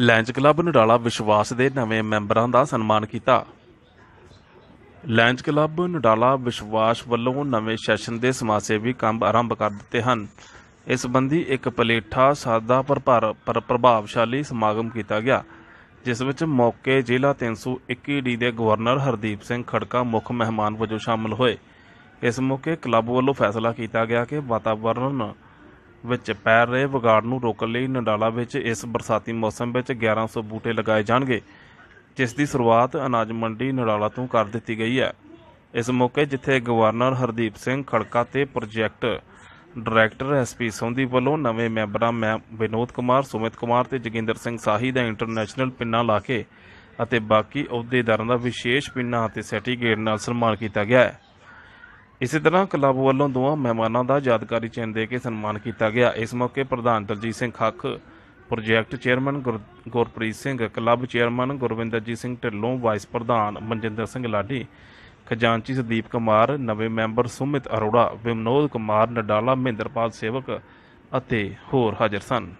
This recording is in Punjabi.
ਲੈਂਚ ਕਲੱਬ ਨਡਾਲਾ ਵਿਸ਼ਵਾਸ ਦੇ ਨਵੇਂ ਮੈਂਬਰਾਂ ਦਾ ਸਨਮਾਨ ਕੀਤਾ ਲੈਂਚ ਕਲੱਬ ਨਡਾਲਾ ਵਿਸ਼ਵਾਸ ਵੱਲੋਂ ਨਵੇਂ ਸੈਸ਼ਨ ਦੇ ਸਮਾਜਸੇਵੀ ਕੰਮ ਆਰੰਭ ਕਰ ਦਿੱਤੇ ਹਨ ਇਸ ਸੰਬੰਧੀ ਇੱਕ ਪਲੇਠਾ ਸਾਦਾ ਪਰ ਪਰ ਪ੍ਰਭਾਵਸ਼ਾਲੀ ਸਮਾਗਮ ਕੀਤਾ ਗਿਆ ਜਿਸ ਵਿੱਚ ਮੌਕੇ ਜ਼ਿਲ੍ਹਾ 321 ਡੀ ਦੇ ਗਵਰਨਰ ਹਰਦੀਪ ਸਿੰਘ ਖੜਕਾ ਮੁੱਖ ਮਹਿਮਾਨ ਵਜੋਂ ਸ਼ਾਮਲ ਹੋਏ ਇਸ ਮੌਕੇ ਕਲੱਬ ਵੱਲੋਂ ਫੈਸਲਾ ਕੀਤਾ ਗਿਆ ਕਿ ਵਾਤਾਵਰਣ ਵਿੱਚ ਪੈ ਰਹੇ ਵਿਗਾੜ ਨੂੰ ਰੋਕਣ ਲਈ ਨਡਾਲਾ ਵਿੱਚ ਇਸ ਬਰਸਾਤੀ ਮੌਸਮ ਵਿੱਚ 1100 ਬੂਟੇ ਲਗਾਏ ਜਾਣਗੇ ਜਿਸ ਦੀ ਸ਼ੁਰੂਆਤ ਅਨਾਜ ਮੰਡੀ ਨਡਾਲਾ ਤੋਂ ਕਰ ਦਿੱਤੀ ਗਈ ਹੈ ਇਸ ਮੌਕੇ ਜਿੱਥੇ ਗਵਰਨਰ ਹਰਦੀਪ ਸਿੰਘ ਖੜਕਾ ਤੇ ਪ੍ਰੋਜੈਕਟ ਡਾਇਰੈਕਟਰ ਐਸਪੀ ਸੌਂਦੀ ਵੱਲੋਂ ਨਵੇਂ ਮੈਂਬਰਾਂ ਮੈਂ ਵਿਨੋਦ ਕੁਮਾਰ ਸੁਮਿਤ ਕੁਮਾਰ ਤੇ ਜਗਿੰਦਰ ਸਿੰਘ ਸਾਹੀ ਦਾ ਇੰਟਰਨੈਸ਼ਨਲ ਪਿੰਨਾ ਲਾ ਕੇ ਅਤੇ ਬਾਕੀ ਅਹੁਦੇਦਾਰਾਂ ਦਾ ਵਿਸ਼ੇਸ਼ ਪਿੰਨਾ ਅਤੇ ਸਰਟੀਫਿਕੇਟ ਨਾਲ ਸਨਮਾਨ ਕੀਤਾ ਗਿਆ ਹੈ ਇਸੇ ਤਰ੍ਹਾਂ ਕਲੱਬ ਵੱਲੋਂ ਦੋਵਾਂ ਮਹਿਮਾਨਾਂ ਦਾ ਯਾਦਗਾਰੀ ਚਿੰਨ ਦੇ ਕੇ ਸਨਮਾਨ ਕੀਤਾ ਗਿਆ ਇਸ ਮੌਕੇ ਪ੍ਰਧਾਨ Daljit Singh Khakh project chairman Gurpreet Singh club chairman Gurwinderjit Singh Dhillon vice ਪ੍ਰਧਾਨ ਮਨਜਿੰਦਰ ਸਿੰਘ ਲਾਡੀ ਖਜ਼ਾਨਚੀ ਸਦੀਪ ਕੁਮਾਰ ਨਵੇਂ ਮੈਂਬਰ ਸੁਮਿਤ ਅਰੋੜਾ ਵਿਮਨੋਦ ਕੁਮਾਰ ਨਡਾਲਾ ਮਹਿੰਦਰਪਾਲ ਸੇਵਕ ਅਤੇ ਹੋਰ ਹਾਜ਼ਰ ਸਨ